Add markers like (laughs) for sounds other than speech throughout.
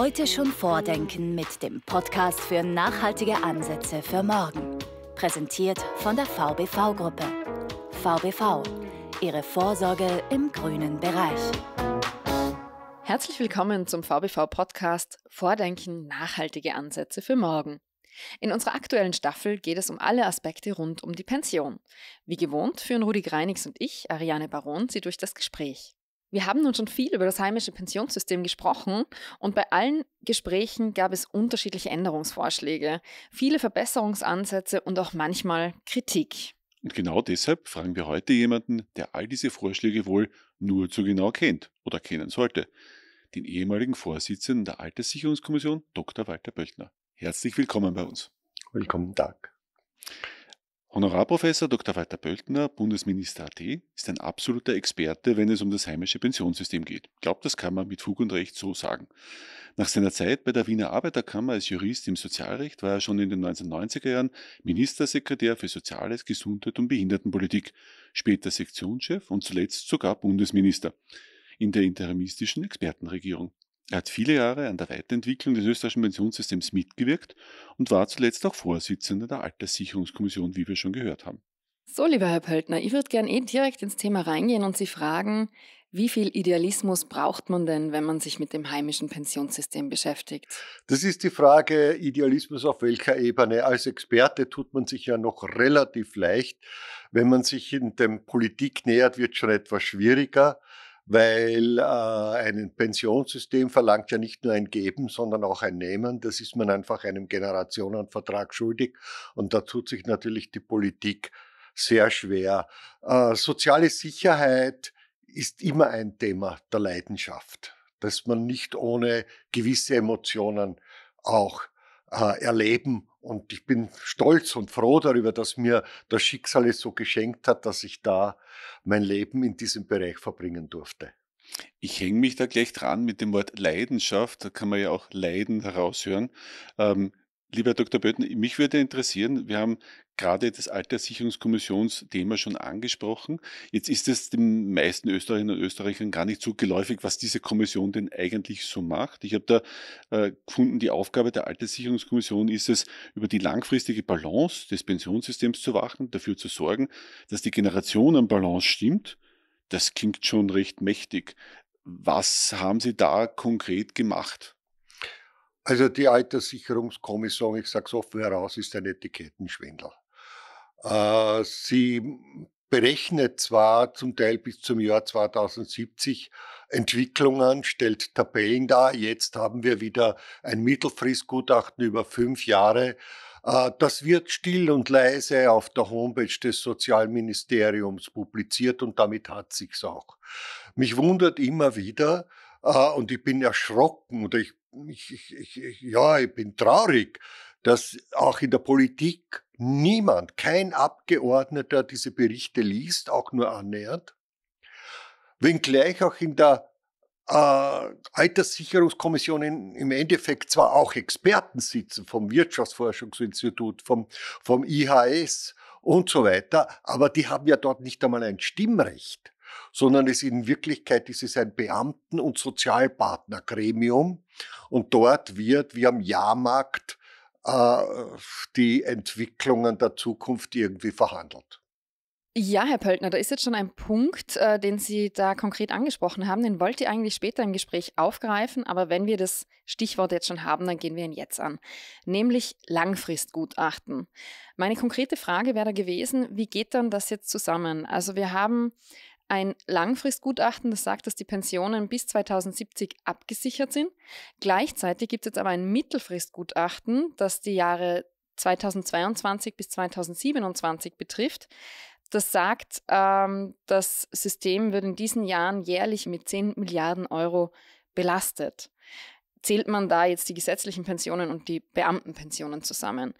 Heute schon Vordenken mit dem Podcast für nachhaltige Ansätze für morgen. Präsentiert von der VBV-Gruppe. VBV, Ihre Vorsorge im grünen Bereich. Herzlich willkommen zum VBV-Podcast Vordenken nachhaltige Ansätze für morgen. In unserer aktuellen Staffel geht es um alle Aspekte rund um die Pension. Wie gewohnt führen Rudi Greinix und ich, Ariane Baron, sie durch das Gespräch. Wir haben nun schon viel über das heimische Pensionssystem gesprochen und bei allen Gesprächen gab es unterschiedliche Änderungsvorschläge, viele Verbesserungsansätze und auch manchmal Kritik. Und genau deshalb fragen wir heute jemanden, der all diese Vorschläge wohl nur zu genau kennt oder kennen sollte, den ehemaligen Vorsitzenden der Alterssicherungskommission, Dr. Walter Böttner. Herzlich willkommen bei uns. Willkommen, Tag. Honorarprofessor Dr. Walter Pöltner, Bundesminister AT, ist ein absoluter Experte, wenn es um das heimische Pensionssystem geht. Ich glaube, das kann man mit Fug und Recht so sagen. Nach seiner Zeit bei der Wiener Arbeiterkammer als Jurist im Sozialrecht war er schon in den 1990er Jahren Ministersekretär für Soziales, Gesundheit und Behindertenpolitik, später Sektionschef und zuletzt sogar Bundesminister in der interimistischen Expertenregierung. Er hat viele Jahre an der Weiterentwicklung des österreichischen Pensionssystems mitgewirkt und war zuletzt auch Vorsitzender der Alterssicherungskommission, wie wir schon gehört haben. So, lieber Herr Pöltner, ich würde gerne eh direkt ins Thema reingehen und Sie fragen, wie viel Idealismus braucht man denn, wenn man sich mit dem heimischen Pensionssystem beschäftigt? Das ist die Frage Idealismus auf welcher Ebene. Als Experte tut man sich ja noch relativ leicht. Wenn man sich in der Politik nähert, wird schon etwas schwieriger weil äh, ein Pensionssystem verlangt ja nicht nur ein Geben, sondern auch ein Nehmen. Das ist man einfach einem Generationenvertrag schuldig. Und da tut sich natürlich die Politik sehr schwer. Äh, soziale Sicherheit ist immer ein Thema der Leidenschaft, dass man nicht ohne gewisse Emotionen auch äh, erleben und ich bin stolz und froh darüber, dass mir das Schicksal es so geschenkt hat, dass ich da mein Leben in diesem Bereich verbringen durfte. Ich hänge mich da gleich dran mit dem Wort Leidenschaft. Da kann man ja auch Leiden heraushören. Ähm, lieber Herr Dr. Böten, mich würde interessieren, wir haben gerade das Alterssicherungskommissionsthema schon angesprochen. Jetzt ist es den meisten Österreicherinnen und Österreichern gar nicht so geläufig, was diese Kommission denn eigentlich so macht. Ich habe da äh, gefunden, die Aufgabe der Alterssicherungskommission ist es, über die langfristige Balance des Pensionssystems zu wachen, dafür zu sorgen, dass die Generationenbalance stimmt. Das klingt schon recht mächtig. Was haben Sie da konkret gemacht? Also die Alterssicherungskommission, ich sage es offen heraus, ist ein Etikettenschwindel. Äh, sie berechnet zwar zum Teil bis zum Jahr 2070 Entwicklungen, stellt Tabellen dar. Jetzt haben wir wieder ein Mittelfristgutachten über fünf Jahre. Äh, das wird still und leise auf der Homepage des Sozialministeriums publiziert und damit hat sich's auch. Mich wundert immer wieder, äh, und ich bin erschrocken oder ich, ich, ich, ja, ich bin traurig, dass auch in der Politik niemand, kein Abgeordneter diese Berichte liest, auch nur annähernd. Wenngleich auch in der äh, Alterssicherungskommission in, im Endeffekt zwar auch Experten sitzen vom Wirtschaftsforschungsinstitut, vom, vom IHS und so weiter, aber die haben ja dort nicht einmal ein Stimmrecht, sondern es in Wirklichkeit ist es ein Beamten- und Sozialpartnergremium und dort wird wie am Jahrmarkt äh, die Entwicklungen der Zukunft irgendwie verhandelt. Ja, Herr Pöltner, da ist jetzt schon ein Punkt, äh, den Sie da konkret angesprochen haben. Den wollt ihr eigentlich später im Gespräch aufgreifen, aber wenn wir das Stichwort jetzt schon haben, dann gehen wir ihn jetzt an. Nämlich Langfristgutachten. Meine konkrete Frage wäre da gewesen, wie geht dann das jetzt zusammen? Also wir haben ein Langfristgutachten, das sagt, dass die Pensionen bis 2070 abgesichert sind. Gleichzeitig gibt es jetzt aber ein Mittelfristgutachten, das die Jahre 2022 bis 2027 betrifft. Das sagt, ähm, das System wird in diesen Jahren jährlich mit 10 Milliarden Euro belastet. Zählt man da jetzt die gesetzlichen Pensionen und die Beamtenpensionen zusammen?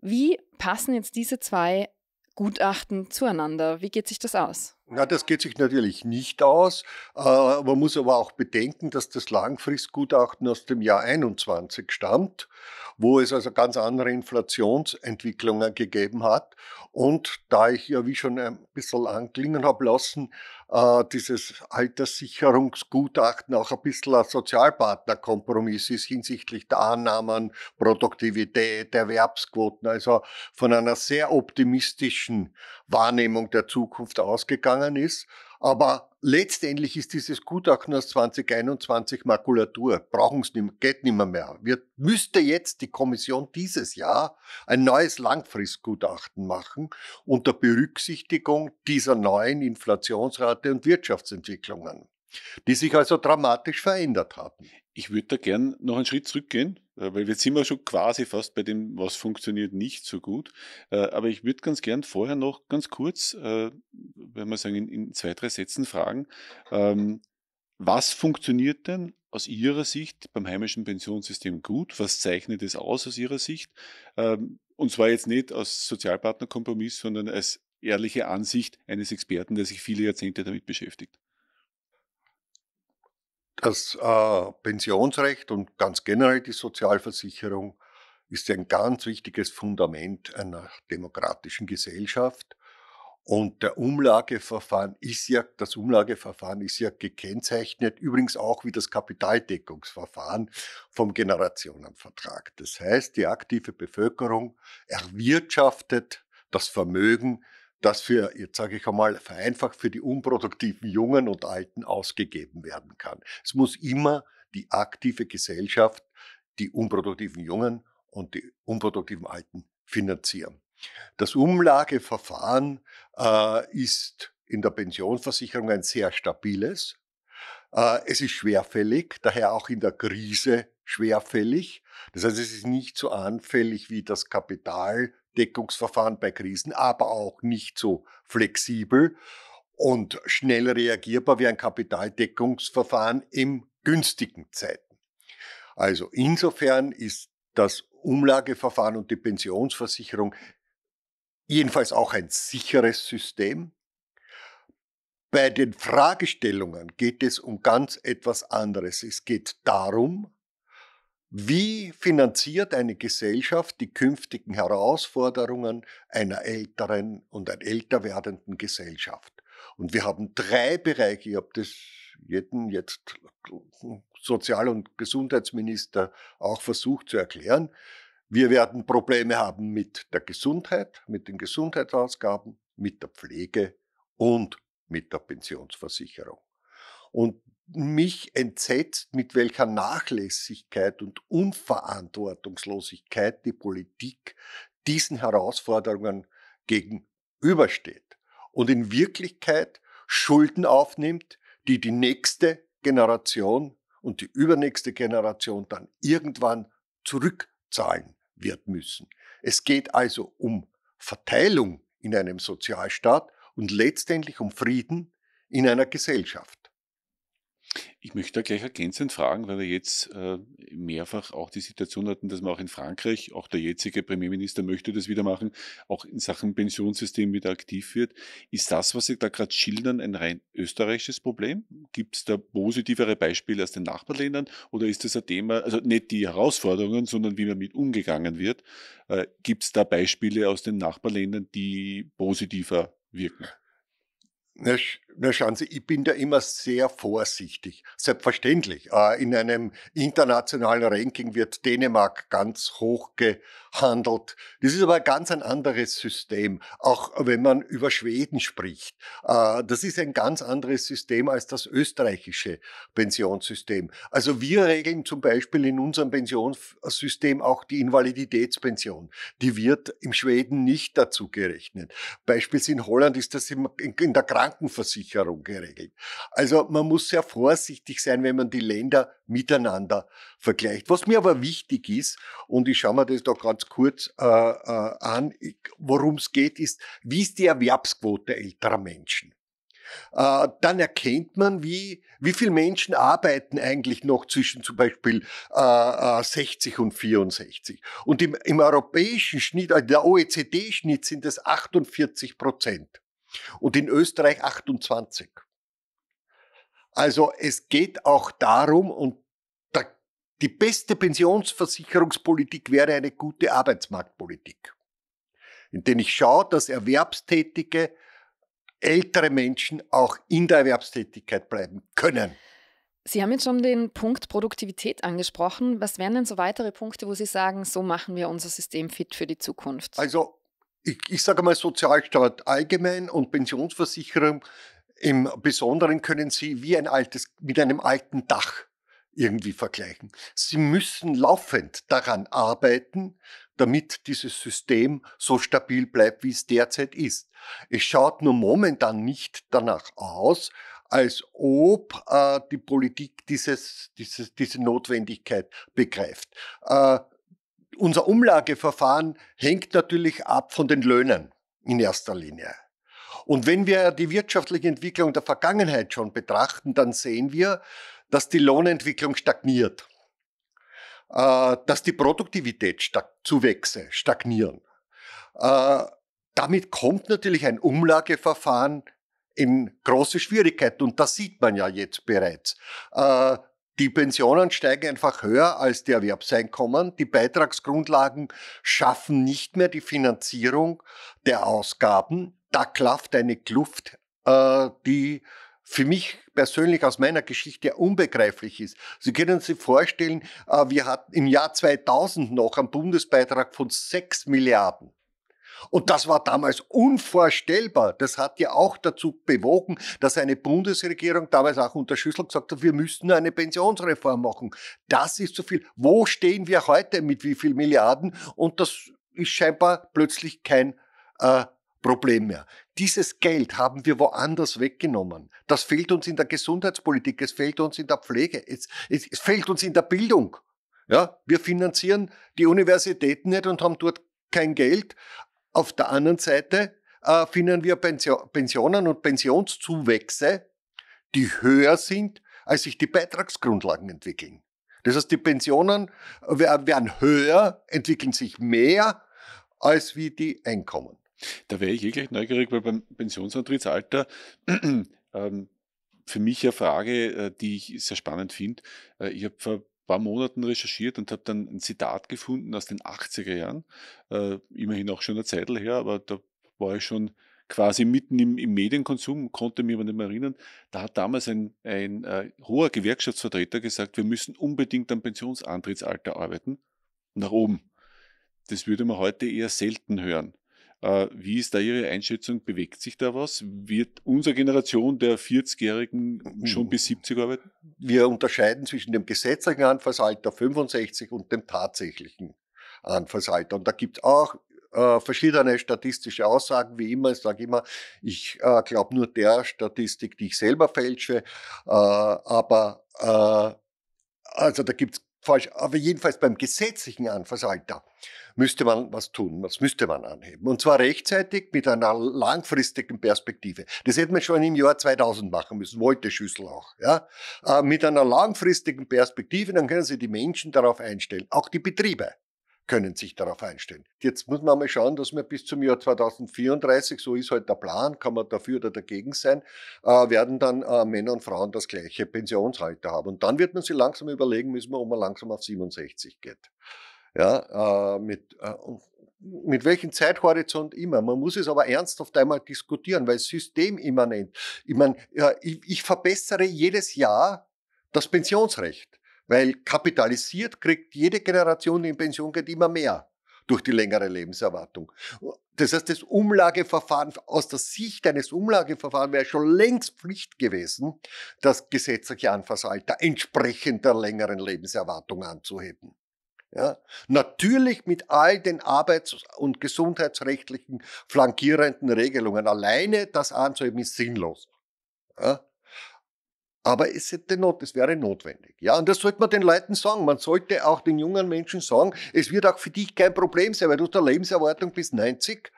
Wie passen jetzt diese zwei Gutachten zueinander? Wie geht sich das aus? Na, das geht sich natürlich nicht aus. Äh, man muss aber auch bedenken, dass das Langfristgutachten aus dem Jahr 21 stammt, wo es also ganz andere Inflationsentwicklungen gegeben hat. Und da ich ja, wie schon ein bisschen anklingen habe lassen, äh, dieses Alterssicherungsgutachten auch ein bisschen ein Sozialpartnerkompromiss ist hinsichtlich der Annahmen, Produktivität, Erwerbsquoten, also von einer sehr optimistischen Wahrnehmung der Zukunft ausgegangen ist, aber letztendlich ist dieses Gutachten aus 2021 Makulatur. Brauchen es nicht, geht nicht mehr, mehr. Wir müsste jetzt die Kommission dieses Jahr ein neues Langfristgutachten machen unter Berücksichtigung dieser neuen Inflationsrate und Wirtschaftsentwicklungen die sich also dramatisch verändert haben. Ich würde da gern noch einen Schritt zurückgehen, äh, weil jetzt sind wir schon quasi fast bei dem, was funktioniert nicht so gut. Äh, aber ich würde ganz gern vorher noch ganz kurz, äh, wenn wir sagen, in zwei, drei Sätzen fragen, ähm, was funktioniert denn aus Ihrer Sicht beim heimischen Pensionssystem gut? Was zeichnet es aus aus Ihrer Sicht? Ähm, und zwar jetzt nicht aus Sozialpartnerkompromiss, sondern als ehrliche Ansicht eines Experten, der sich viele Jahrzehnte damit beschäftigt. Das äh, Pensionsrecht und ganz generell die Sozialversicherung ist ein ganz wichtiges Fundament einer demokratischen Gesellschaft. Und der Umlageverfahren ist ja, das Umlageverfahren ist ja gekennzeichnet, übrigens auch wie das Kapitaldeckungsverfahren vom Generationenvertrag. Das heißt, die aktive Bevölkerung erwirtschaftet das Vermögen das für, jetzt sage ich einmal, vereinfacht für die unproduktiven Jungen und Alten ausgegeben werden kann. Es muss immer die aktive Gesellschaft die unproduktiven Jungen und die unproduktiven Alten finanzieren. Das Umlageverfahren äh, ist in der Pensionsversicherung ein sehr stabiles. Äh, es ist schwerfällig, daher auch in der Krise schwerfällig. Das heißt, es ist nicht so anfällig wie das Kapital Deckungsverfahren bei Krisen, aber auch nicht so flexibel und schnell reagierbar wie ein Kapitaldeckungsverfahren im günstigen Zeiten. Also insofern ist das Umlageverfahren und die Pensionsversicherung jedenfalls auch ein sicheres System. Bei den Fragestellungen geht es um ganz etwas anderes. Es geht darum, wie finanziert eine Gesellschaft die künftigen Herausforderungen einer älteren und einer älter werdenden Gesellschaft? Und wir haben drei Bereiche, ich habe das jeden jetzt Sozial- und Gesundheitsminister auch versucht zu erklären. Wir werden Probleme haben mit der Gesundheit, mit den Gesundheitsausgaben, mit der Pflege und mit der Pensionsversicherung. Und mich entsetzt, mit welcher Nachlässigkeit und Unverantwortungslosigkeit die Politik diesen Herausforderungen gegenübersteht und in Wirklichkeit Schulden aufnimmt, die die nächste Generation und die übernächste Generation dann irgendwann zurückzahlen wird müssen. Es geht also um Verteilung in einem Sozialstaat und letztendlich um Frieden in einer Gesellschaft. Ich möchte da gleich ergänzend fragen, weil wir jetzt äh, mehrfach auch die Situation hatten, dass man auch in Frankreich, auch der jetzige Premierminister möchte das wieder machen, auch in Sachen Pensionssystem wieder aktiv wird. Ist das, was Sie da gerade schildern, ein rein österreichisches Problem? Gibt es da positivere Beispiele aus den Nachbarländern oder ist das ein Thema, also nicht die Herausforderungen, sondern wie man mit umgegangen wird? Äh, Gibt es da Beispiele aus den Nachbarländern, die positiver wirken? Na schauen Sie, ich bin da immer sehr vorsichtig. Selbstverständlich. Äh, in einem internationalen Ranking wird Dänemark ganz hoch gehandelt. Das ist aber ein ganz ein anderes System, auch wenn man über Schweden spricht. Äh, das ist ein ganz anderes System als das österreichische Pensionssystem. Also wir regeln zum Beispiel in unserem Pensionssystem auch die Invaliditätspension. Die wird im Schweden nicht dazu gerechnet. Beispielsweise in Holland ist das in der Krankenversicherung. Sozialversicherung geregelt. Also man muss sehr vorsichtig sein, wenn man die Länder miteinander vergleicht. Was mir aber wichtig ist, und ich schaue mir das da ganz kurz äh, äh an, worum es geht, ist, wie ist die Erwerbsquote älterer Menschen? Äh, dann erkennt man, wie, wie viele Menschen arbeiten eigentlich noch zwischen zum Beispiel äh, 60 äh, und 64. Und im, im europäischen Schnitt, also der OECD-Schnitt sind es 48 Prozent und in Österreich 28. Also es geht auch darum, und die beste Pensionsversicherungspolitik wäre eine gute Arbeitsmarktpolitik, in der ich schaue, dass Erwerbstätige ältere Menschen auch in der Erwerbstätigkeit bleiben können. Sie haben jetzt schon den Punkt Produktivität angesprochen. Was wären denn so weitere Punkte, wo Sie sagen, so machen wir unser System fit für die Zukunft? Also ich, ich sage mal Sozialstaat allgemein und Pensionsversicherung im Besonderen können Sie wie ein altes, mit einem alten Dach irgendwie vergleichen. Sie müssen laufend daran arbeiten, damit dieses System so stabil bleibt, wie es derzeit ist. Es schaut nur momentan nicht danach aus, als ob äh, die Politik dieses, dieses, diese Notwendigkeit begreift. Äh, unser Umlageverfahren hängt natürlich ab von den Löhnen in erster Linie. Und wenn wir die wirtschaftliche Entwicklung der Vergangenheit schon betrachten, dann sehen wir, dass die Lohnentwicklung stagniert, äh, dass die Produktivitätszuwächse stagnieren. Äh, damit kommt natürlich ein Umlageverfahren in große Schwierigkeiten und das sieht man ja jetzt bereits. Äh, die Pensionen steigen einfach höher als die Erwerbseinkommen. Die Beitragsgrundlagen schaffen nicht mehr die Finanzierung der Ausgaben. Da klafft eine Kluft, äh, die für mich persönlich aus meiner Geschichte unbegreiflich ist. Sie können sich vorstellen, äh, wir hatten im Jahr 2000 noch einen Bundesbeitrag von 6 Milliarden. Und das war damals unvorstellbar. Das hat ja auch dazu bewogen, dass eine Bundesregierung damals auch unter Schüssel gesagt hat, wir müssten eine Pensionsreform machen. Das ist zu viel. Wo stehen wir heute mit wie viel Milliarden? Und das ist scheinbar plötzlich kein äh, Problem mehr. Dieses Geld haben wir woanders weggenommen. Das fehlt uns in der Gesundheitspolitik, es fehlt uns in der Pflege, es, es, es fehlt uns in der Bildung. Ja, wir finanzieren die Universitäten nicht und haben dort kein Geld. Auf der anderen Seite äh, finden wir Pension, Pensionen und Pensionszuwächse, die höher sind, als sich die Beitragsgrundlagen entwickeln. Das heißt, die Pensionen äh, werden höher, entwickeln sich mehr als wie die Einkommen. Da wäre ich eh gleich neugierig, weil beim Pensionsantrittsalter (clears throat) ähm, für mich eine Frage, äh, die ich sehr spannend finde. Äh, ich habe vor paar Monaten recherchiert und habe dann ein Zitat gefunden aus den 80er Jahren. Äh, immerhin auch schon eine Zeit her, aber da war ich schon quasi mitten im, im Medienkonsum, konnte mich aber nicht mehr erinnern. Da hat damals ein, ein äh, hoher Gewerkschaftsvertreter gesagt, wir müssen unbedingt am Pensionsantrittsalter arbeiten, nach oben. Das würde man heute eher selten hören. Äh, wie ist da Ihre Einschätzung? Bewegt sich da was? Wird unsere Generation der 40-Jährigen schon uh. bis 70 arbeiten? Wir unterscheiden zwischen dem gesetzlichen Anfallsalter 65 und dem tatsächlichen Anfallsalter. Und da gibt es auch äh, verschiedene statistische Aussagen, wie immer. Ich sage immer, ich äh, glaube nur der Statistik, die ich selber fälsche. Äh, aber äh, also da gibt es falsch, aber jedenfalls beim gesetzlichen Anfallsalter müsste man was tun, das müsste man anheben. Und zwar rechtzeitig mit einer langfristigen Perspektive. Das hätte man schon im Jahr 2000 machen müssen, wollte Schüssel auch. Ja? Äh, mit einer langfristigen Perspektive, dann können Sie die Menschen darauf einstellen, auch die Betriebe können sich darauf einstellen. Jetzt muss man mal schauen, dass wir bis zum Jahr 2034, so ist halt der Plan, kann man dafür oder dagegen sein, äh, werden dann äh, Männer und Frauen das gleiche Pensionsalter haben. Und dann wird man sich langsam überlegen müssen, ob man langsam auf 67 geht. Ja, äh, mit, äh, mit welchem Zeithorizont immer. Man muss es aber ernsthaft einmal diskutieren, weil es systemimmanent. Ich meine, ich, ich verbessere jedes Jahr das Pensionsrecht. Weil kapitalisiert kriegt jede Generation, die in Pension geht, immer mehr durch die längere Lebenserwartung. Das heißt, das Umlageverfahren, aus der Sicht eines Umlageverfahrens wäre schon längst Pflicht gewesen, das gesetzliche Anfassalter entsprechend der längeren Lebenserwartung anzuheben. Ja, natürlich mit all den arbeits- und gesundheitsrechtlichen flankierenden Regelungen. Alleine das anzuheben ist sinnlos. Ja, aber es hätte Not, es wäre notwendig. Ja, und das sollte man den Leuten sagen. Man sollte auch den jungen Menschen sagen, es wird auch für dich kein Problem sein, weil du der Lebenserwartung bis 90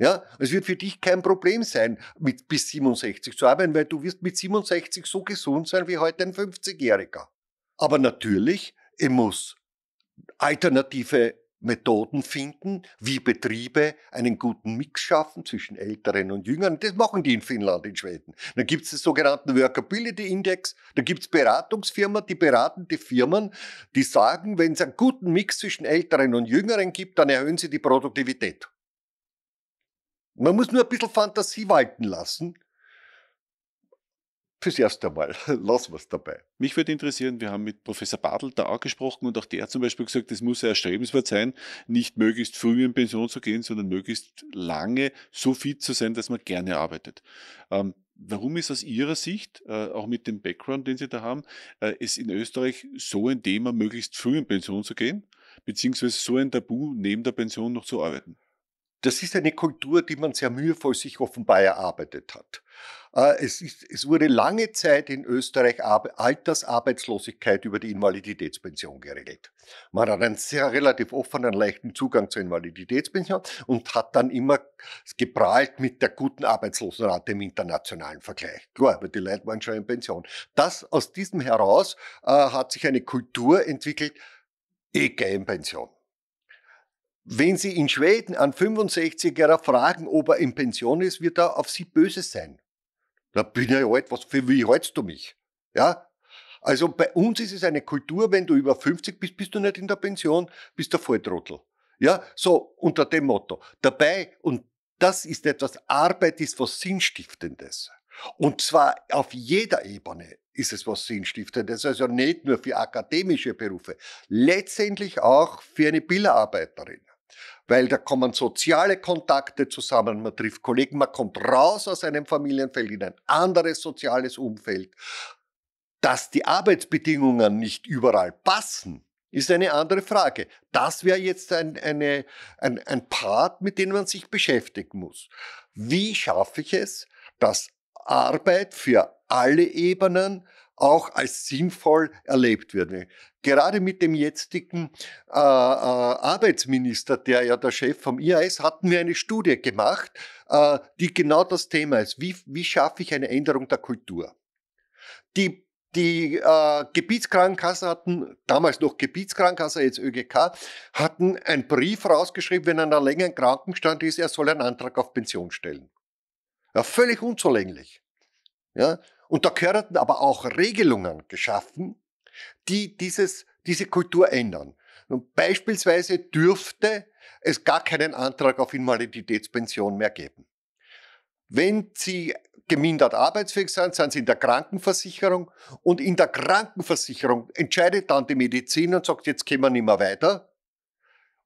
ja, es wird für dich kein Problem sein, mit bis 67 zu arbeiten, weil du wirst mit 67 so gesund sein wie heute ein 50-Jähriger. Aber natürlich, es muss alternative Methoden finden, wie Betriebe einen guten Mix schaffen zwischen Älteren und Jüngeren. Das machen die in Finnland, in Schweden. Dann gibt es den sogenannten Workability Index. Da gibt es Beratungsfirmen, die beraten die Firmen, die sagen, wenn es einen guten Mix zwischen Älteren und Jüngeren gibt, dann erhöhen sie die Produktivität. Man muss nur ein bisschen Fantasie walten lassen fürs erste Mal (laughs) Lass was dabei. Mich würde interessieren, wir haben mit Professor Bartel da auch gesprochen und auch der hat zum Beispiel gesagt, es muss ja erstrebenswert sein, nicht möglichst früh in Pension zu gehen, sondern möglichst lange so fit zu sein, dass man gerne arbeitet. Ähm, warum ist aus Ihrer Sicht, äh, auch mit dem Background, den Sie da haben, äh, es in Österreich so ein Thema, möglichst früh in Pension zu gehen, beziehungsweise so ein Tabu, neben der Pension noch zu arbeiten? Das ist eine Kultur, die man sehr mühevoll sich offenbar erarbeitet hat. Äh, es, ist, es, wurde lange Zeit in Österreich Altersarbeitslosigkeit über die Invaliditätspension geregelt. Man hat einen sehr relativ offenen, leichten Zugang zur Invaliditätspension und hat dann immer geprahlt mit der guten Arbeitslosenrate im internationalen Vergleich. Klar, aber die Leute waren schon in Pension. Das, aus diesem heraus äh, hat sich eine Kultur entwickelt, eh in Pension. Wenn Sie in Schweden an 65er fragen, ob er in Pension ist, wird er auf Sie böse sein. Da bin ich alt, was, für wie hältst du mich? Ja? Also bei uns ist es eine Kultur, wenn du über 50 bist, bist du nicht in der Pension, bist der Volltrottel. Ja, so unter dem Motto. Dabei, und das ist etwas, Arbeit ist was Sinnstiftendes. Und zwar auf jeder Ebene ist es was Sinnstiftendes, also nicht nur für akademische Berufe, letztendlich auch für eine Billerarbeiterin weil da kommen soziale Kontakte zusammen, man trifft Kollegen, man kommt raus aus einem Familienfeld in ein anderes soziales Umfeld. Dass die Arbeitsbedingungen nicht überall passen, ist eine andere Frage. Das wäre jetzt ein, eine, ein, ein Part, mit dem man sich beschäftigen muss. Wie schaffe ich es, dass Arbeit für alle Ebenen auch als sinnvoll erlebt wird? gerade mit dem jetzigen äh, äh, Arbeitsminister, der ja der Chef vom IAS, hatten wir eine Studie gemacht, äh, die genau das Thema ist. Wie, wie schaffe ich eine Änderung der Kultur? Die die äh, Gebietskrankenkasse hatten, damals noch Gebietskrankenkasse, jetzt ÖGK, hatten einen Brief rausgeschrieben, wenn einer länger im Krankenstand ist, er soll einen Antrag auf Pension stellen. Ja, völlig unzulänglich. Ja? Und da gehörten aber auch Regelungen geschaffen, die dieses, diese Kultur ändern. Und beispielsweise dürfte es gar keinen Antrag auf Invaliditätspension mehr geben. Wenn Sie gemindert arbeitsfähig sind, sind Sie in der Krankenversicherung und in der Krankenversicherung entscheidet dann die Medizin und sagt, jetzt gehen wir nicht mehr weiter.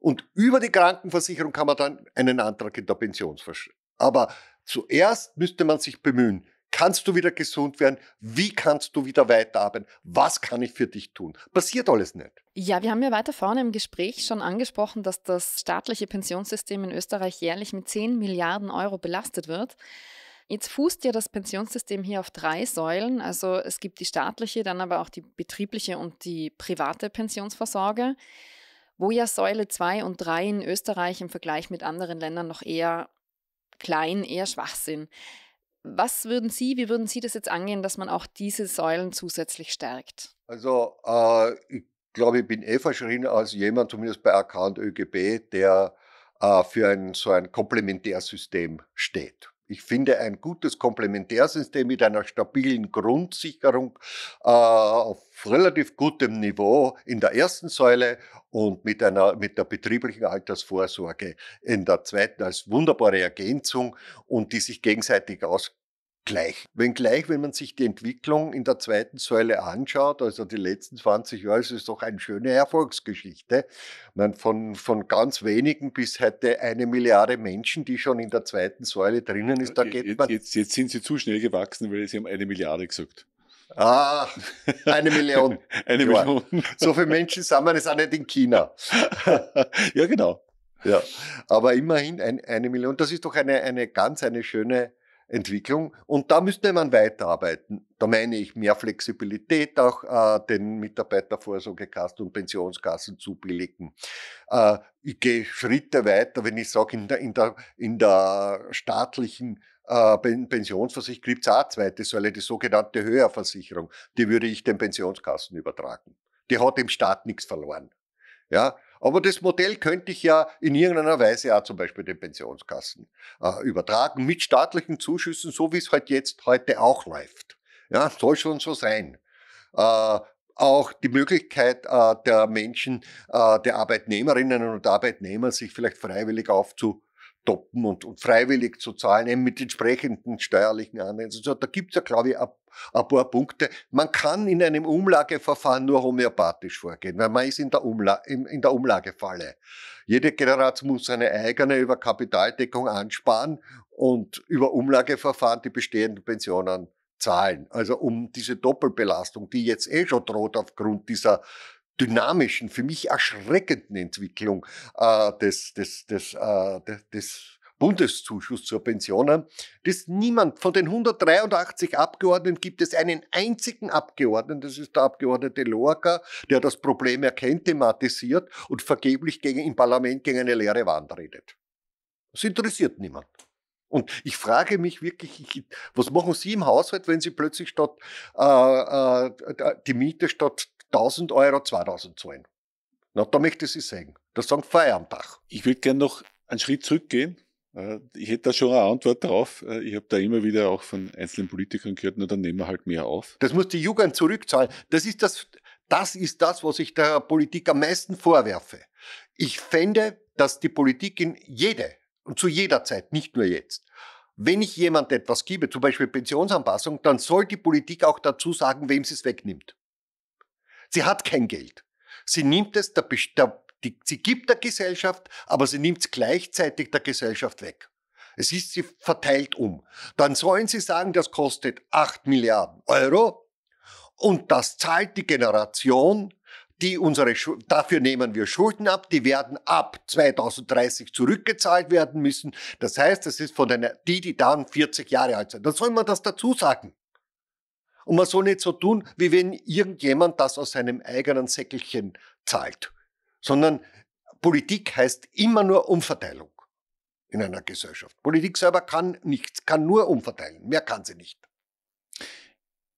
Und über die Krankenversicherung kann man dann einen Antrag in der Pensionsversicherung. Aber zuerst müsste man sich bemühen, Kannst du wieder gesund werden? Wie kannst du wieder weiterarbeiten? Was kann ich für dich tun? Passiert alles nicht. Ja, wir haben ja weiter vorne im Gespräch schon angesprochen, dass das staatliche Pensionssystem in Österreich jährlich mit 10 Milliarden Euro belastet wird. Jetzt fußt ja das Pensionssystem hier auf drei Säulen. Also es gibt die staatliche, dann aber auch die betriebliche und die private Pensionsvorsorge, wo ja Säule 2 und 3 in Österreich im Vergleich mit anderen Ländern noch eher klein, eher schwach sind. Was würden Sie, wie würden Sie das jetzt angehen, dass man auch diese Säulen zusätzlich stärkt? Also äh, ich glaube, ich bin eh verschrien als jemand, zumindest bei AK und ÖGB, der äh, für ein, so ein Komplementärsystem steht. Ich finde, ein gutes Komplementärsystem mit einer stabilen Grundsicherung äh, auf relativ gutem Niveau in der ersten Säule und mit, einer, mit der betrieblichen Altersvorsorge in der zweiten als wunderbare Ergänzung und die sich gegenseitig aus, gleich. Wenngleich, wenn man sich die Entwicklung in der zweiten Säule anschaut, also die letzten 20 Jahre, ist es doch eine schöne Erfolgsgeschichte. Man von, von ganz wenigen bis heute eine Milliarde Menschen, die schon in der zweiten Säule drinnen ist, da geht man. Jetzt, jetzt sind sie zu schnell gewachsen, weil sie haben eine Milliarde gesagt. Ah, eine Million. (laughs) eine Klar. Million. So viele Menschen sind wir, das auch nicht in China. (laughs) ja, genau. Ja, aber immerhin ein, eine Million, das ist doch eine, eine ganz eine schöne Entwicklung. Und da müsste man weiterarbeiten. Da meine ich mehr Flexibilität auch äh, den Mitarbeitervorsorgekassen und Pensionskassen zubilligen. Äh, ich gehe Schritte weiter, wenn ich sage, in der, in der, in der staatlichen äh, Pensionsversicherung gibt es auch eine zweite Säule, die sogenannte Höherversicherung. Die würde ich den Pensionskassen übertragen. Die hat im Staat nichts verloren. Ja, aber das Modell könnte ich ja in irgendeiner Weise auch zum Beispiel den Pensionskassen äh, übertragen, mit staatlichen Zuschüssen, so wie es halt jetzt heute auch läuft. Ja, soll schon so sein. Äh, auch die Möglichkeit äh, der Menschen, äh, der Arbeitnehmerinnen und Arbeitnehmer, sich vielleicht freiwillig aufzu toppen und, und freiwillig zu zahlen, eben mit entsprechenden steuerlichen Anreizen. Also da gibt's ja, glaube ich, ein, ein paar Punkte. Man kann in einem Umlageverfahren nur homöopathisch vorgehen, weil man ist in der, Umla in, in der Umlagefalle. Jede Generation muss seine eigene über Kapitaldeckung ansparen und über Umlageverfahren die bestehenden Pensionen zahlen. Also um diese Doppelbelastung, die jetzt eh schon droht aufgrund dieser dynamischen, für mich erschreckenden Entwicklung äh, des, des, des, äh, des Bundeszuschuss zur Pensionen, dass niemand von den 183 Abgeordneten gibt es einen einzigen Abgeordneten, das ist der Abgeordnete Lorca, der das Problem erkennt, thematisiert und vergeblich gegen, im Parlament gegen eine leere Wand redet. Das interessiert niemand. Und ich frage mich wirklich, ich, was machen Sie im Haushalt, wenn Sie plötzlich statt äh, äh, die Miete statt 1000 Euro 2000 zahlen. Na, da möchte ich Sie sagen. Das sagen Feier am Dach. Ich würde gerne noch einen Schritt zurückgehen. Äh, ich hätte da schon eine Antwort drauf. Äh, ich habe da immer wieder auch von einzelnen Politikern gehört, na, dann nehmen wir halt mehr auf. Das muss die Jugend zurückzahlen. Das ist das, das ist das, was ich der Politik am meisten vorwerfe. Ich fände, dass die Politik in jede und zu jeder Zeit, nicht nur jetzt, wenn ich jemand etwas gebe, zum Beispiel Pensionsanpassung, dann soll die Politik auch dazu sagen, wem sie es wegnimmt. Sie hat kein Geld. Sie nimmt es, der, der, die, sie gibt der Gesellschaft, aber sie nimmt es gleichzeitig der Gesellschaft weg. Es ist, sie verteilt um. Dann sollen sie sagen, das kostet 8 Milliarden Euro und das zahlt die Generation, die unsere, Schu dafür nehmen wir Schulden ab, die werden ab 2030 zurückgezahlt werden müssen. Das heißt, es ist von den, die, die dann 40 Jahre alt sind. Dann soll man das dazu sagen. Und man soll nicht so tun, wie wenn irgendjemand das aus seinem eigenen Säckelchen zahlt, sondern Politik heißt immer nur Umverteilung in einer Gesellschaft. Politik selber kann nichts, kann nur umverteilen, mehr kann sie nicht.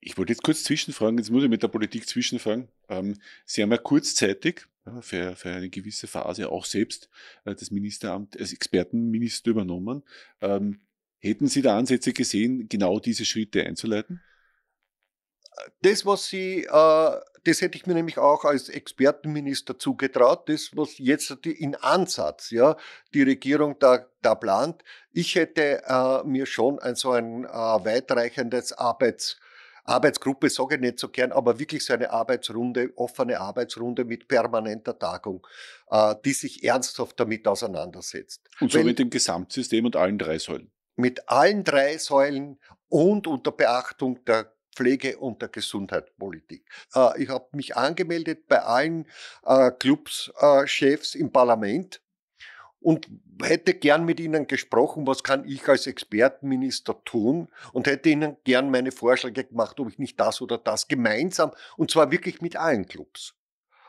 Ich wollte jetzt kurz zwischenfragen, jetzt muss ich mit der Politik zwischenfragen. Ähm, sie haben ja kurzzeitig für, für eine gewisse Phase auch selbst äh, das Ministeramt als Expertenminister übernommen. Ähm, hätten Sie da Ansätze gesehen, genau diese Schritte einzuleiten? das, was sie, äh, das hätte ich mir nämlich auch als Expertenminister zugetraut, das, was jetzt in Ansatz ja, die Regierung da, da plant. Ich hätte äh, mir schon ein, so ein äh, weitreichendes Arbeits, Arbeitsgruppe, sage ich nicht so gern, aber wirklich so eine Arbeitsrunde, offene Arbeitsrunde mit permanenter Tagung, äh, die sich ernsthaft damit auseinandersetzt. Und so Wenn, mit dem Gesamtsystem und allen drei Säulen. Mit allen drei Säulen und unter Beachtung der Pflege und der Gesundheitspolitik. Äh, ich habe mich angemeldet bei allen äh, Clubschefs äh, im Parlament und hätte gern mit ihnen gesprochen, was kann ich als Expertenminister tun und hätte ihnen gern meine Vorschläge gemacht, ob ich nicht das oder das gemeinsam und zwar wirklich mit allen Clubs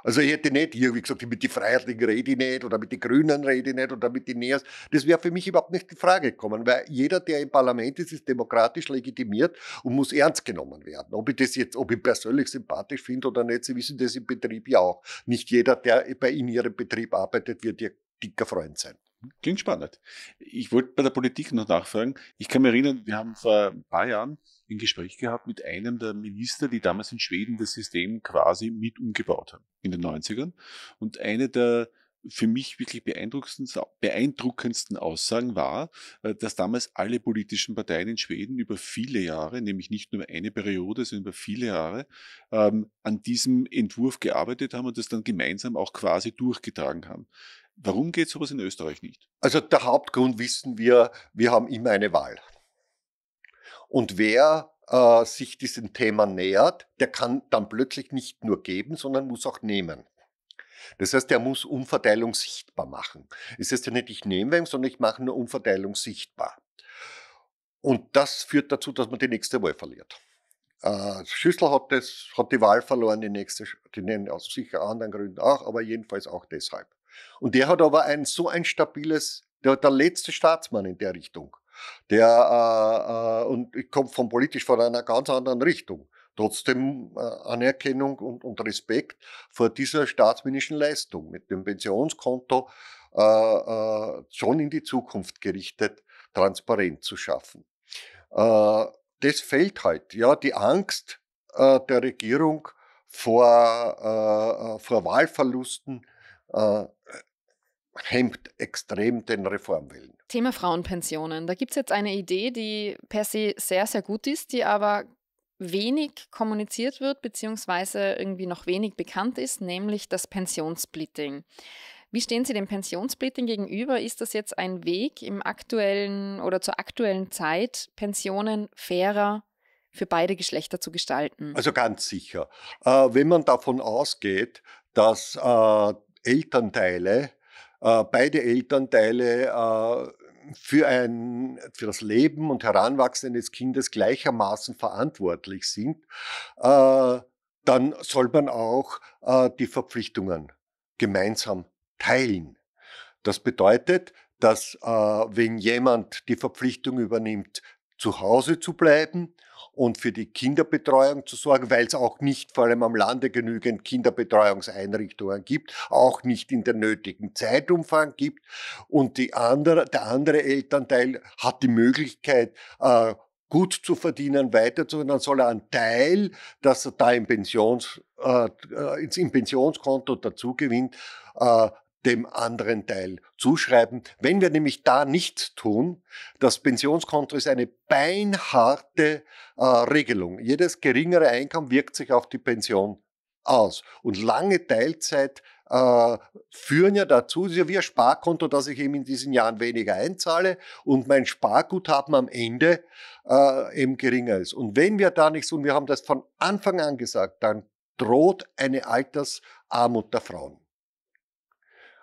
also ich hätte nicht hier, wie gesagt, mit den Freiheitlichen rede ich nicht oder mit den Grünen rede ich nicht oder mit den Neas. Das wäre für mich überhaupt nicht die Frage gekommen, weil jeder, der im Parlament ist, ist demokratisch legitimiert und muss ernst genommen werden. Ob ich das jetzt, ob ich persönlich sympathisch finde oder nicht, Sie wissen das im Betrieb ja auch. Nicht jeder, der bei Ihnen Ihrem Betrieb arbeitet, wird Ihr dicker Freund sein. Klingt spannend. Ich wollte bei der Politik noch nachfragen. Ich kann mich erinnern, wir haben vor ein paar Jahren ein Gespräch gehabt mit einem der Minister, die damals in Schweden das System quasi mit umgebaut haben in den 90ern. Und eine der für mich wirklich beeindruckendsten Aussagen war, äh, dass damals alle politischen Parteien in Schweden über viele Jahre, nämlich nicht nur eine Periode, sondern über viele Jahre, ähm, an diesem Entwurf gearbeitet haben und das dann gemeinsam auch quasi durchgetragen haben. Warum geht sowas in Österreich nicht? Also der Hauptgrund wissen wir, wir haben immer eine Wahl. Und wer äh, sich diesem Thema nähert, der kann dann plötzlich nicht nur geben, sondern muss auch nehmen. Das heißt, er muss Umverteilung sichtbar machen. Es heißt ja nicht, ich nehme wem, sondern ich mache nur Umverteilung sichtbar. Und das führt dazu, dass man die nächste Wahl verliert. Äh, Schüssel hat, das, hat die Wahl verloren, die nächste, die nennen aus sicher anderen Gründen auch, aber jedenfalls auch deshalb. Und der hat aber ein so ein stabiles, der, der letzte Staatsmann in der Richtung der äh, äh, und ich komme vom politisch von einer ganz anderen Richtung. Trotzdem äh, Anerkennung und, und Respekt vor dieser staatsmännischen Leistung mit dem Pensionskonto äh, äh, schon in die Zukunft gerichtet, transparent zu schaffen. Äh, das fällt halt, ja, die Angst äh, der Regierung vor, äh, äh vor Wahlverlusten äh, hemmt extrem den Reformwillen. Thema Frauenpensionen. Da gibt es jetzt eine Idee, die per se sehr, sehr gut ist, die aber wenig kommuniziert wird, beziehungsweise irgendwie noch wenig bekannt ist, nämlich das Pensionssplitting. Wie stehen Sie dem Pensionssplitting gegenüber? Ist das jetzt ein Weg im aktuellen oder zur aktuellen Zeit, Pensionen fairer für beide Geschlechter zu gestalten? Also ganz sicher. Äh, wenn man davon ausgeht, dass äh, Elternteile äh, beide Elternteile äh, für, ein, für das Leben und Heranwachsen des Kindes gleichermaßen verantwortlich sind, äh, dann soll man auch die Verpflichtungen gemeinsam teilen. Das bedeutet, dass wenn jemand die Verpflichtung übernimmt, zu Hause zu bleiben, und für die Kinderbetreuung zu sorgen, weil es auch nicht vor allem am Lande genügend Kinderbetreuungseinrichtungen gibt, auch nicht in der nötigen Zeitumfang gibt. Und die andere, der andere Elternteil hat die Möglichkeit, äh, gut zu verdienen, weiterzuhören, dann soll er einen Teil, dass er da im, Pensions, äh, äh ins, im Pensionskonto dazu gewinnt, äh, dem anderen Teil zuschreiben. Wenn wir nämlich da nichts tun, das Pensionskonto ist eine beinharte äh, Regelung. Jedes geringere Einkommen wirkt sich auf die Pension aus. Und lange Teilzeit äh, führen ja dazu, ist ja wie ein Sparkonto, dass ich eben in diesen Jahren weniger einzahle und mein Sparguthaben am Ende äh, eben geringer ist. Und wenn wir da nichts tun, wir haben das von Anfang an gesagt, dann droht eine Altersarmut der Frauen.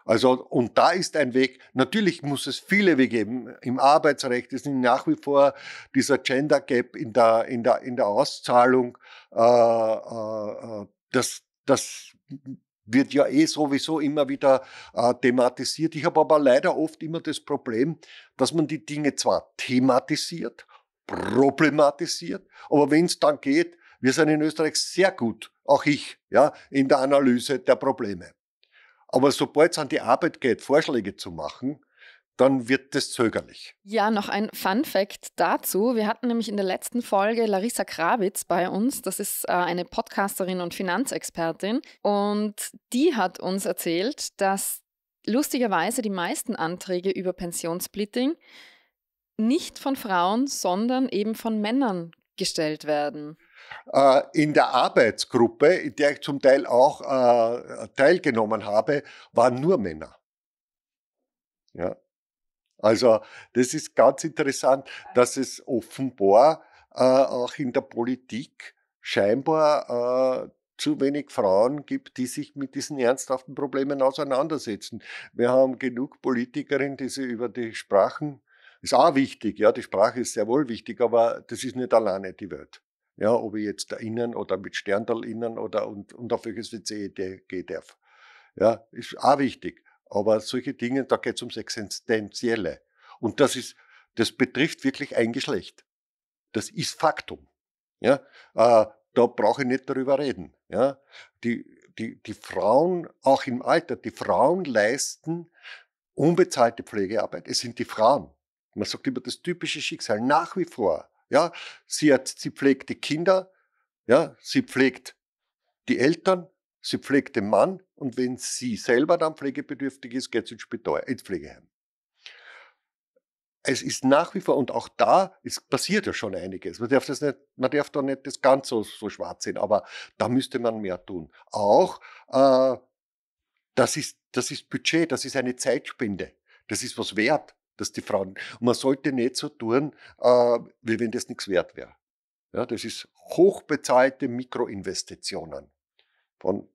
Also, und da ist ein Weg. Natürlich muss es viele Wege geben. Im Arbeitsrecht ist nach wie vor dieser Gender Gap in der, in der, in der Auszahlung. Äh, äh, äh, das, das wird ja eh sowieso immer wieder äh, thematisiert. Ich habe aber leider oft immer das Problem, dass man die Dinge zwar thematisiert, problematisiert, aber wenn es dann geht, wir sind in Österreich sehr gut, auch ich, ja, in der Analyse der Probleme. Aber sobald es an die Arbeit geht, Vorschläge zu machen, dann wird das zögerlich. Ja, noch ein Fun Fact dazu. Wir hatten nämlich in der letzten Folge Larissa Krawitz bei uns. Das ist äh, eine Podcasterin und Finanzexpertin. Und die hat uns erzählt, dass lustigerweise die meisten Anträge über Pensionssplitting nicht von Frauen, sondern eben von Männern gestellt werden. Äh, in der Arbeitsgruppe, in der ich zum Teil auch äh, teilgenommen habe, waren nur Männer. Ja. Also das ist ganz interessant, dass es offenbar äh, auch in der Politik scheinbar zu wenig Frauen gibt, die sich mit diesen ernsthaften Problemen auseinandersetzen. Wir haben genug Politikerinnen, die sich über die Sprachen, ist auch wichtig, ja, die Sprache ist sehr wohl wichtig, aber das ist nicht alleine die Welt. Ja, ob ich jetzt da innen oder mit Sterndal innen oder und, und auf welches WC ich e gehen darf. Ja, ist auch wichtig. Aber solche Dinge, da geht es ums Existenzielle. Und das ist, das betrifft wirklich ein Geschlecht. Das ist Faktum. Ja, äh, da brauche ich nicht darüber reden. Ja, die, die, die Frauen, auch im Alter, die Frauen leisten unbezahlte Pflegearbeit. Es sind die Frauen. Man sagt immer das typische Schicksal nach wie vor. Ja, sie hat, sie pflegt die Kinder, ja, sie pflegt die Eltern, sie pflegt den Mann und wenn sie selber dann pflegebedürftig ist, geht sie ins Spital, ins Pflegeheim. Es ist nach wie vor, und auch da ist, passiert ja schon einiges. Man darf, das nicht, man darf da nicht das Ganze so, so schwarz sehen, aber da müsste man mehr tun. Auch, äh, das, ist, das ist Budget, das ist eine Zeitspende, das ist was wert dass die Frauen. Und man sollte nicht so tun, äh, wie wenn das nichts wert wäre. Ja, das ist hochbezahlte Mikroinvestitionen. Von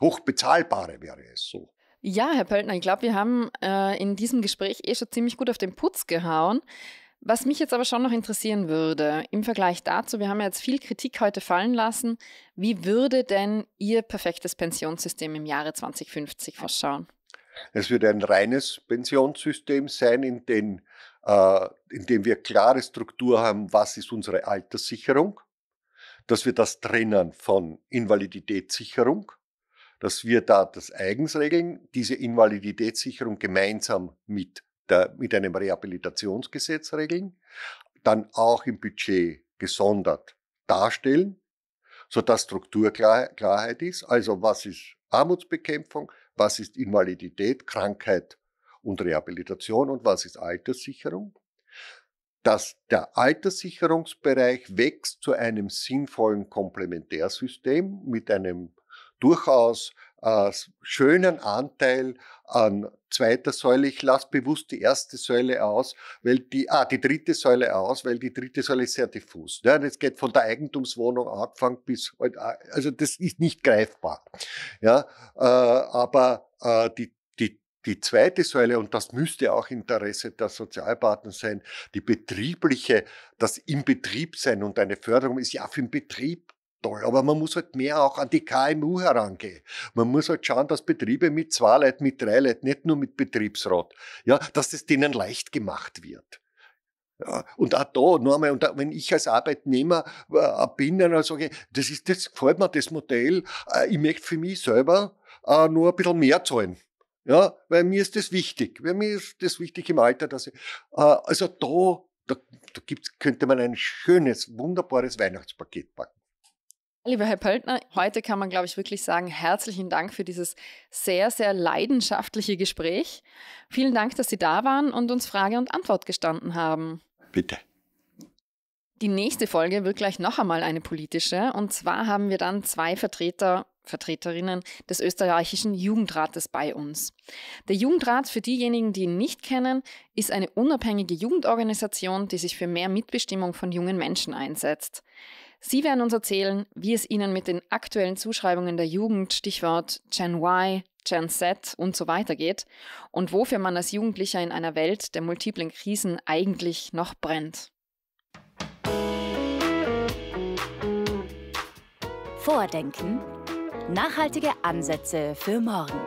hochbezahlbare wäre es so. Ja, Herr Pöltner, ich glaube, wir haben äh, in diesem Gespräch eh schon ziemlich gut auf den Putz gehauen. Was mich jetzt aber schon noch interessieren würde, im Vergleich dazu, wir haben ja jetzt viel Kritik heute fallen lassen, wie würde denn Ihr perfektes Pensionssystem im Jahre 2050 ausschauen? Es wird ein reines Pensionssystem sein, in dem, äh, in dem wir klare Struktur haben, was ist unsere Alterssicherung, dass wir das trennen von Invaliditätssicherung, dass wir da das eigens regeln, diese Invaliditätssicherung gemeinsam mit, der, mit einem Rehabilitationsgesetz regeln, dann auch im Budget gesondert darstellen, sodass Strukturklarheit ist, also was ist Armutsbekämpfung, was ist Invalidität, Krankheit und Rehabilitation und was ist Alterssicherung, dass der Alterssicherungsbereich wächst zu einem sinnvollen Komplementärsystem mit einem durchaus äh, schönen Anteil an zweiter Säule. Ich lasse bewusst die erste Säule aus, weil die, ah, die dritte Säule aus, weil die dritte Säule ist sehr diffus. Ne? Das geht von der Eigentumswohnung angefangen bis, halt, äh, also das ist nicht greifbar. Ja, äh, aber äh, die, die, die zweite Säule, und das müsste auch Interesse der Sozialpartner sein, die betriebliche, das im Betrieb sein und eine Förderung ist ja für den Betrieb toll. Aber man muss halt mehr auch an die KMU herangehen. Man muss halt schauen, dass Betriebe mit zwei Leuten, mit drei Leuten, nicht nur mit Betriebsrat, ja, dass das denen leicht gemacht wird. Ja, und auch da, nur einmal, und auch, wenn ich als Arbeitnehmer äh, bin, dann sage ich, das, ist, das gefällt mir, das Modell, äh, ich möchte für mich selber äh, nur ein bisschen mehr zahlen. Ja, weil mir ist das wichtig. Weil mir ist das wichtig im Alter, dass ich, äh, also da, da, da gibt's, könnte man ein schönes, wunderbares Weihnachtspaket packen. Lieber Herr Pöltner, heute kann man, glaube ich, wirklich sagen, herzlichen Dank für dieses sehr, sehr leidenschaftliche Gespräch. Vielen Dank, dass Sie da waren und uns Frage und Antwort gestanden haben. Bitte. Die nächste Folge wird gleich noch einmal eine politische. Und zwar haben wir dann zwei Vertreter Vertreterinnen des österreichischen Jugendrates bei uns. Der Jugendrat, für diejenigen, die ihn nicht kennen, ist eine unabhängige Jugendorganisation, die sich für mehr Mitbestimmung von jungen Menschen einsetzt. Sie werden uns erzählen, wie es ihnen mit den aktuellen Zuschreibungen der Jugend, Stichwort Gen Y, Gen Z und so weiter geht und wofür man als Jugendlicher in einer Welt der multiplen Krisen eigentlich noch brennt. Vordenken. Nachhaltige Ansätze für morgen.